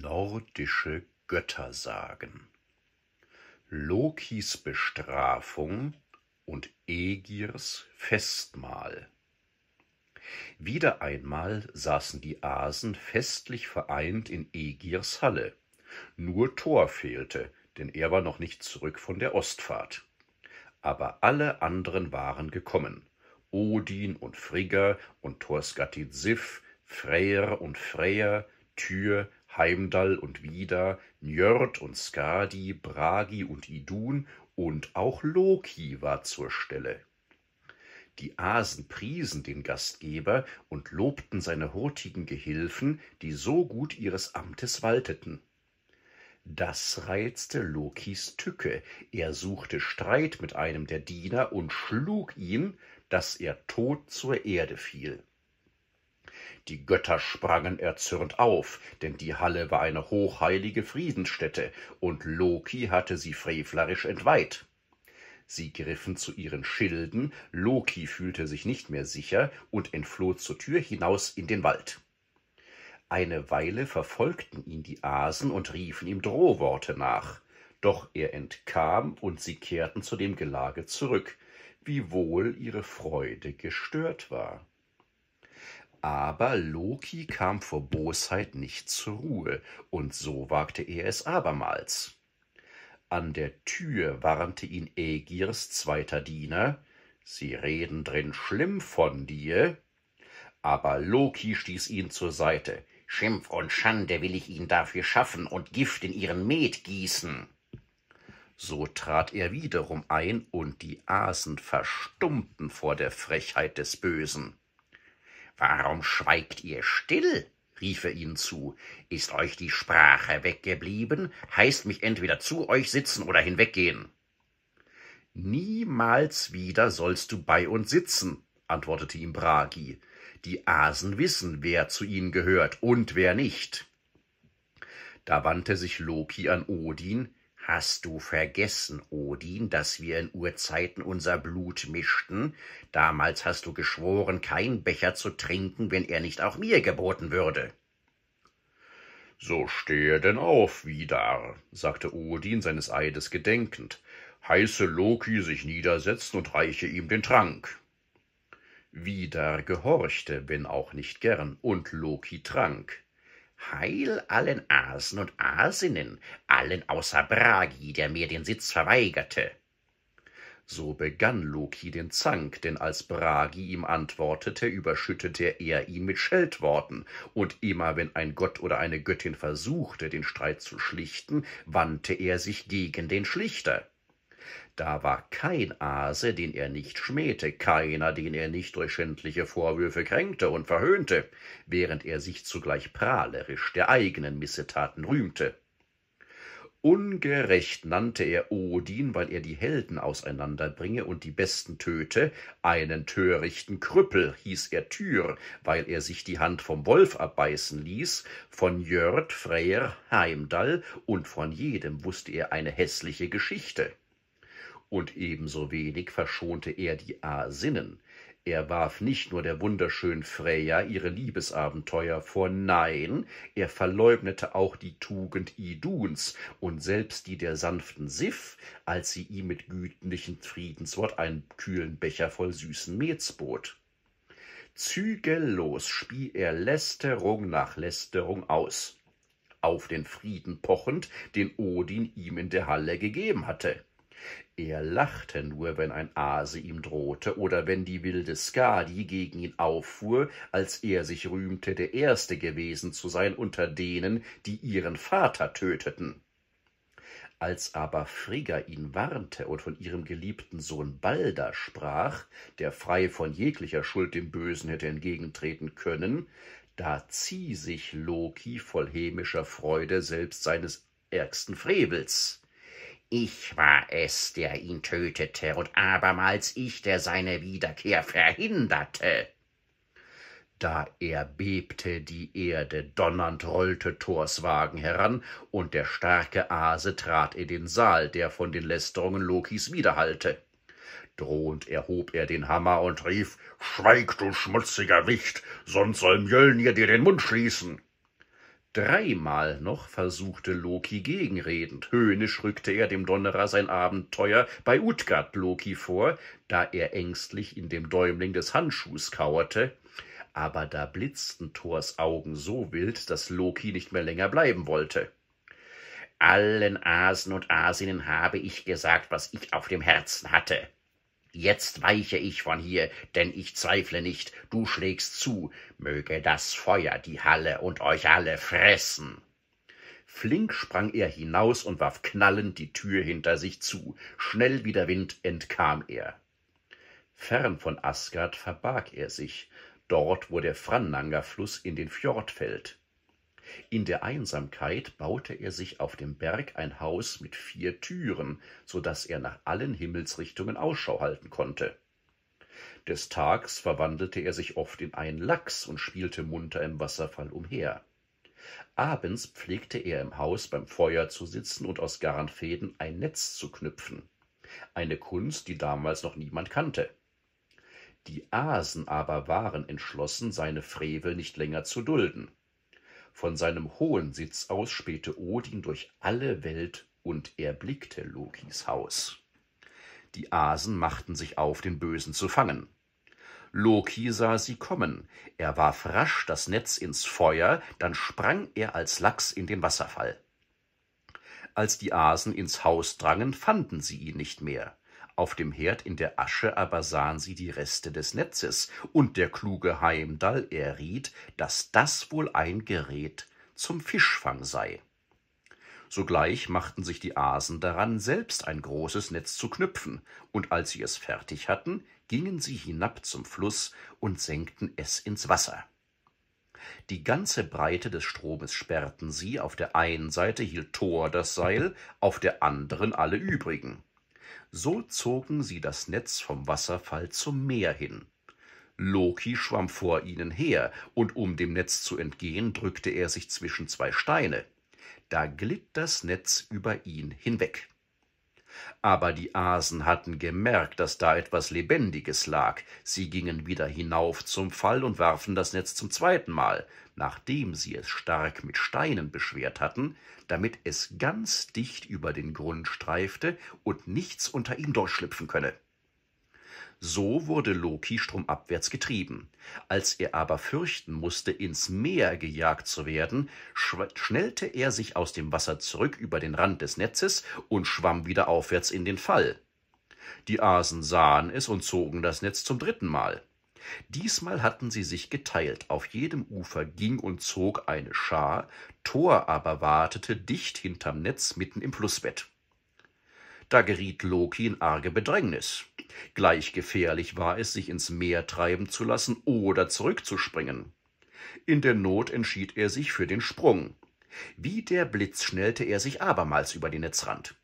Nordische Göttersagen Lokis Bestrafung und Ägirs Festmahl Wieder einmal saßen die Asen festlich vereint in Ägirs Halle. Nur Thor fehlte, denn er war noch nicht zurück von der Ostfahrt. Aber alle anderen waren gekommen. Odin und Frigga und Thors Gattin Sif, Freyr und Freya, Tyr, Heimdall und Vida, Njörd und Skadi, Bragi und Idun und auch Loki war zur Stelle. Die Asen priesen den Gastgeber und lobten seine hurtigen Gehilfen, die so gut ihres Amtes walteten. Das reizte Lokis Tücke. Er suchte Streit mit einem der Diener und schlug ihn, daß er tot zur Erde fiel die Götter sprangen erzürnt auf, denn die Halle war eine hochheilige Friedensstätte, und Loki hatte sie frevlerisch entweiht. Sie griffen zu ihren Schilden, Loki fühlte sich nicht mehr sicher und entfloh zur Tür hinaus in den Wald. Eine Weile verfolgten ihn die Asen und riefen ihm Drohworte nach, doch er entkam, und sie kehrten zu dem Gelage zurück, wiewohl ihre Freude gestört war. Aber Loki kam vor Bosheit nicht zur Ruhe, und so wagte er es abermals. An der Tür warnte ihn Ägirs zweiter Diener, Sie reden drin schlimm von dir. Aber Loki stieß ihn zur Seite. Schimpf und Schande will ich ihnen dafür schaffen und Gift in ihren Met gießen. So trat er wiederum ein, und die Asen verstummten vor der Frechheit des Bösen. Warum schweigt ihr still? rief er ihnen zu. Ist euch die Sprache weggeblieben? Heißt mich entweder zu euch sitzen oder hinweggehen. Niemals wieder sollst du bei uns sitzen, antwortete ihm Bragi. Die Asen wissen, wer zu ihnen gehört und wer nicht. Da wandte sich Loki an Odin, Hast du vergessen, Odin, dass wir in Urzeiten unser Blut mischten? Damals hast du geschworen, kein Becher zu trinken, wenn er nicht auch mir geboten würde. So stehe denn auf, Widar, sagte Odin seines Eides gedenkend, heiße Loki sich niedersetzen und reiche ihm den Trank. Widar gehorchte, wenn auch nicht gern, und Loki trank. Heil allen Asen und Asinnen, allen außer Bragi, der mir den Sitz verweigerte. So begann Loki den Zank, denn als Bragi ihm antwortete, überschüttete er ihn mit Scheltworten, und immer wenn ein Gott oder eine Göttin versuchte, den Streit zu schlichten, wandte er sich gegen den Schlichter. Da war kein Ase, den er nicht schmähte, keiner, den er nicht durch schändliche Vorwürfe kränkte und verhöhnte, während er sich zugleich prahlerisch der eigenen Missetaten rühmte. Ungerecht nannte er Odin, weil er die Helden auseinanderbringe und die Besten töte, einen törichten Krüppel hieß er Tyr, weil er sich die Hand vom Wolf abbeißen ließ, von Jörd, Freyr, Heimdall und von jedem wußte er eine hässliche Geschichte und ebenso wenig verschonte er die Asinnen. Er warf nicht nur der wunderschönen Freya ihre Liebesabenteuer vor, nein, er verleugnete auch die Tugend Iduns und selbst die der sanften Sif, als sie ihm mit gütlichem Friedenswort einen kühlen Becher voll süßen Mehls bot. Zügellos spie er Lästerung nach Lästerung aus, auf den Frieden pochend, den Odin ihm in der Halle gegeben hatte. Er lachte nur, wenn ein Aase ihm drohte oder wenn die wilde Skadi gegen ihn auffuhr, als er sich rühmte, der Erste gewesen zu sein unter denen, die ihren Vater töteten. Als aber Frigga ihn warnte und von ihrem geliebten Sohn Balder sprach, der frei von jeglicher Schuld dem Bösen hätte entgegentreten können, da zieh sich Loki voll hämischer Freude selbst seines ärgsten Frevels. Ich war es, der ihn tötete, und abermals ich, der seine Wiederkehr verhinderte. Da erbebte die Erde, donnernd rollte Thors Wagen heran, und der starke Ase trat in den Saal, der von den Lästerungen Lokis widerhallte. Drohend erhob er den Hammer und rief, »Schweig, du schmutziger Wicht, sonst soll Mjölnir dir den Mund schließen!« Dreimal noch versuchte Loki gegenredend. Höhnisch rückte er dem Donnerer sein Abenteuer bei Utgard-Loki vor, da er ängstlich in dem Däumling des Handschuhs kauerte. Aber da blitzten Thors Augen so wild, dass Loki nicht mehr länger bleiben wollte. Allen Asen und Asinnen habe ich gesagt, was ich auf dem Herzen hatte, Jetzt weiche ich von hier, denn ich zweifle nicht, du schlägst zu, möge das Feuer die Halle und euch alle fressen. Flink sprang er hinaus und warf knallend die Tür hinter sich zu. Schnell wie der Wind entkam er. Fern von Asgard verbarg er sich. Dort, wo der Frannanger Fluss in den Fjord fällt. In der Einsamkeit baute er sich auf dem Berg ein Haus mit vier Türen, so daß er nach allen Himmelsrichtungen Ausschau halten konnte. Des Tags verwandelte er sich oft in einen Lachs und spielte munter im Wasserfall umher. Abends pflegte er im Haus beim Feuer zu sitzen und aus Garnfäden ein Netz zu knüpfen, eine Kunst, die damals noch niemand kannte. Die Asen aber waren entschlossen, seine Frevel nicht länger zu dulden. Von seinem hohen Sitz aus spähte Odin durch alle Welt und erblickte Lokis Haus. Die Asen machten sich auf, den Bösen zu fangen. Loki sah sie kommen. Er warf rasch das Netz ins Feuer, dann sprang er als Lachs in den Wasserfall. Als die Asen ins Haus drangen, fanden sie ihn nicht mehr. Auf dem Herd in der Asche aber sahen sie die Reste des Netzes, und der kluge Heimdall erriet, daß das wohl ein Gerät zum Fischfang sei. Sogleich machten sich die Asen daran, selbst ein großes Netz zu knüpfen, und als sie es fertig hatten, gingen sie hinab zum Fluss und senkten es ins Wasser. Die ganze Breite des Stromes sperrten sie, auf der einen Seite hielt Thor das Seil, auf der anderen alle übrigen. So zogen sie das Netz vom Wasserfall zum Meer hin. Loki schwamm vor ihnen her, und um dem Netz zu entgehen, drückte er sich zwischen zwei Steine. Da glitt das Netz über ihn hinweg. Aber die Asen hatten gemerkt, dass da etwas Lebendiges lag. Sie gingen wieder hinauf zum Fall und warfen das Netz zum zweiten Mal, nachdem sie es stark mit Steinen beschwert hatten, damit es ganz dicht über den Grund streifte und nichts unter ihm durchschlüpfen könne. So wurde Loki stromabwärts getrieben. Als er aber fürchten musste, ins Meer gejagt zu werden, schnellte er sich aus dem Wasser zurück über den Rand des Netzes und schwamm wieder aufwärts in den Fall. Die Asen sahen es und zogen das Netz zum dritten Mal. Diesmal hatten sie sich geteilt, auf jedem Ufer ging und zog eine Schar, Thor aber wartete dicht hinterm Netz mitten im Flussbett. Da geriet Loki in arge Bedrängnis. Gleich gefährlich war es, sich ins Meer treiben zu lassen oder zurückzuspringen. In der Not entschied er sich für den Sprung. Wie der Blitz schnellte er sich abermals über den Netzrand.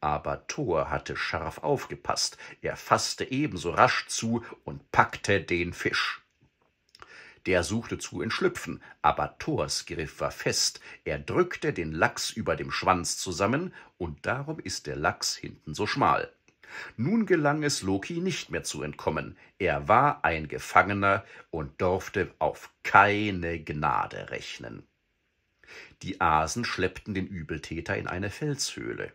Aber Thor hatte scharf aufgepasst, er fasste ebenso rasch zu und packte den Fisch. Der suchte zu entschlüpfen, aber Thors Griff war fest, er drückte den Lachs über dem Schwanz zusammen, und darum ist der Lachs hinten so schmal. Nun gelang es Loki nicht mehr zu entkommen. Er war ein Gefangener und durfte auf keine Gnade rechnen. Die Asen schleppten den Übeltäter in eine Felshöhle.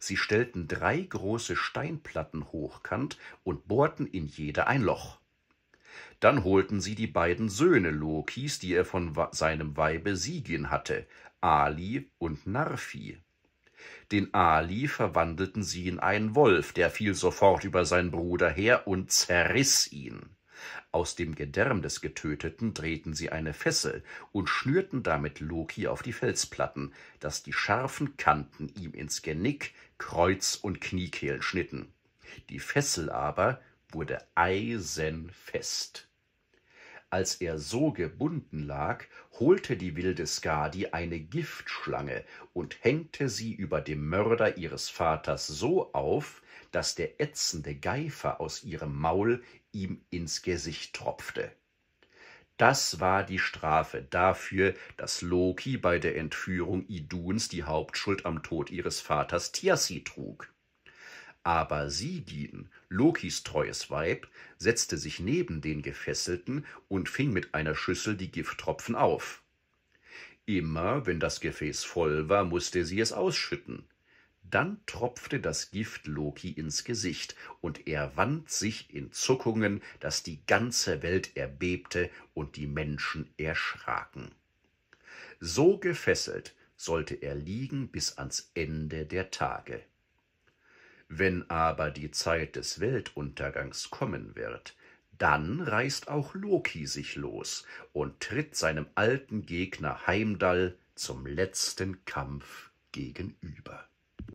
Sie stellten drei große Steinplatten hochkant und bohrten in jede ein Loch. Dann holten sie die beiden Söhne Lokis, die er von seinem Weibe Sigyn hatte, Ali und Narfi, den Ali verwandelten sie in einen Wolf, der fiel sofort über seinen Bruder her und zerriß ihn. Aus dem Gedärm des Getöteten drehten sie eine Fessel und schnürten damit Loki auf die Felsplatten, daß die scharfen Kanten ihm ins Genick, Kreuz und Kniekehlen schnitten. Die Fessel aber wurde eisenfest. Als er so gebunden lag, holte die wilde Skadi eine Giftschlange und hängte sie über dem Mörder ihres Vaters so auf, daß der ätzende Geifer aus ihrem Maul ihm ins Gesicht tropfte. Das war die Strafe dafür, dass Loki bei der Entführung Iduns die Hauptschuld am Tod ihres Vaters Thiassi trug. Aber Sigyn, Lokis treues Weib, setzte sich neben den Gefesselten und fing mit einer Schüssel die Gifttropfen auf. Immer, wenn das Gefäß voll war, musste sie es ausschütten. Dann tropfte das Gift Loki ins Gesicht, und er wand sich in Zuckungen, daß die ganze Welt erbebte und die Menschen erschraken. So gefesselt sollte er liegen bis ans Ende der Tage. Wenn aber die Zeit des Weltuntergangs kommen wird, dann reißt auch Loki sich los und tritt seinem alten Gegner Heimdall zum letzten Kampf gegenüber.